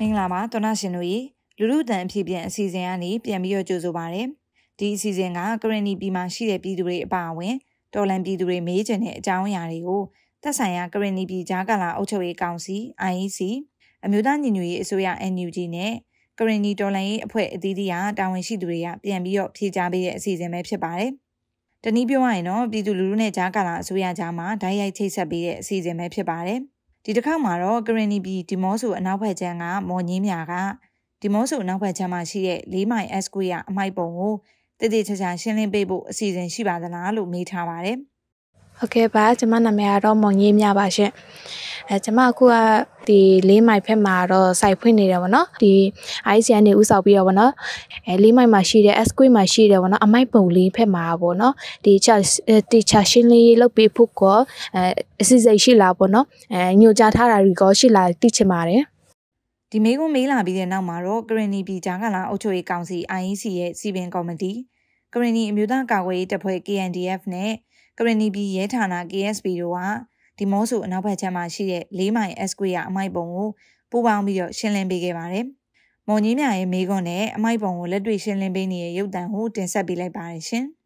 မင်္ဂလာပါတောနာရှင်တို့ရေလူလူတန်အဖြစ်ပြန်အစီအစဉ်ကနေပြန်ပြီးတော့ကြိုဆိုပါရစေ။ဒီအစီအစဉ်ကကရင်နီပြည်မှာရှိတဲ့ပြည်သူတွေအပါအဝင်တော်လန်ပြည်သူတွေမေးချင်တဲ့အကြောင်းအရာတွေကိုသက်ဆိုင်ရာကရင်နီပြည်ကြားကလာအုပ်ချုပ်ရေးကောင်စီ IEC အမျိုးသားညီညွတ်ရေးအစိုးရ NUG နဲ့ကရင်နီတော်လန်ရေးအဖွဲ့အသီးသီးကတာဝန်ရှိသူတွေကပြန်ပြီးတော့ဖြေကြားပေးတဲ့အစီအစဉ်ပဲဖြစ်ပါတယ်။တနည်းပြောရရင်တော့ပြည်သူလူထုနဲ့ကြားကလာအစိုးရကြားမှာဓာတ်ရိုက်ချိတ်ဆက်ပေးတဲ့အစီအစဉ်ပဲဖြစ်ပါတယ်။ဒီတစ်ခါမှာတော့ကရင်နီပြည်ဒီမောဆိုအနောက်ဘက်ခြမ်းကမော်ညင်းမြာကဒီမောဆိုအနောက်ဘက်ခြမ်းမှာရှိတဲ့၄မိုင် S ကွေရအမိုက်ပုံကိုတည်တည်ချာချာရှင်းလင်းပေးဖို့အစီအစဉ်ရှိပါသလားလို့မေးထားပါတယ်။ဟုတ်ကဲ့ပါကျွန်မနာမည်ကတော့မောင်ကြီးမြပါရှင်။အဲကျွန်မအခုကဒီ၄မိုင်ဖက်မှာတော့စိုက်ဖွင့်နေတယ်ဗောနော်ဒီ ICN နေဥဆောင်ပြီးတော့ဗောနော်အဲ၄မိုင်မှာရှိတယ် S Square မှာရှိတယ်ဗောနော်အမိုက်ပုံလေးဖက်မှာဗောနော်ဒီ teacher ရှင်းလင်းရေးလုပ်ပေးဖို့ကောအဲအစီအစဉ်ရှိလားဗောနော်အဲညွှန်ကြားထားတာတွေကောရှိလားသိချင်ပါတယ်ဒီမေးခွန်းမေးလာပြီးတဲ့နောက်မှာတော့ကရင်နီပြည်ဂျာကလာအုပ်ချုပ်ရေးကောင်စီ IEC ရဲ့စီပင်ကော်မတီကရင်နီအမျိုးသားကာကွယ်ရေးတပ်ဖွဲ့ KNDF နဲ့ကရင်နီပြည်ရဲဌာန KSB တို့ကဒီမောဆိုအနောက်ဘက်ခြမ်းမှာရှိတဲ့၄မိုင် Square အမိုက်ပုံကိုပူပေါင်းပြီးတော့ရှင်းလင်းပေးခဲ့ပါတယ်။မော်ကြီးမြရဲ့မိကွန်းနဲ့အမိုက်ပုံကိုလက်တွေ့ရှင်းလင်းပေးနေတဲ့ရုပ်တံကိုတင်ဆက်ပေးလိုက်ပါတယ်ရှင်။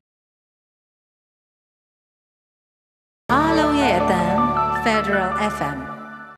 အားလုံးရဲ့အတံ Federal FM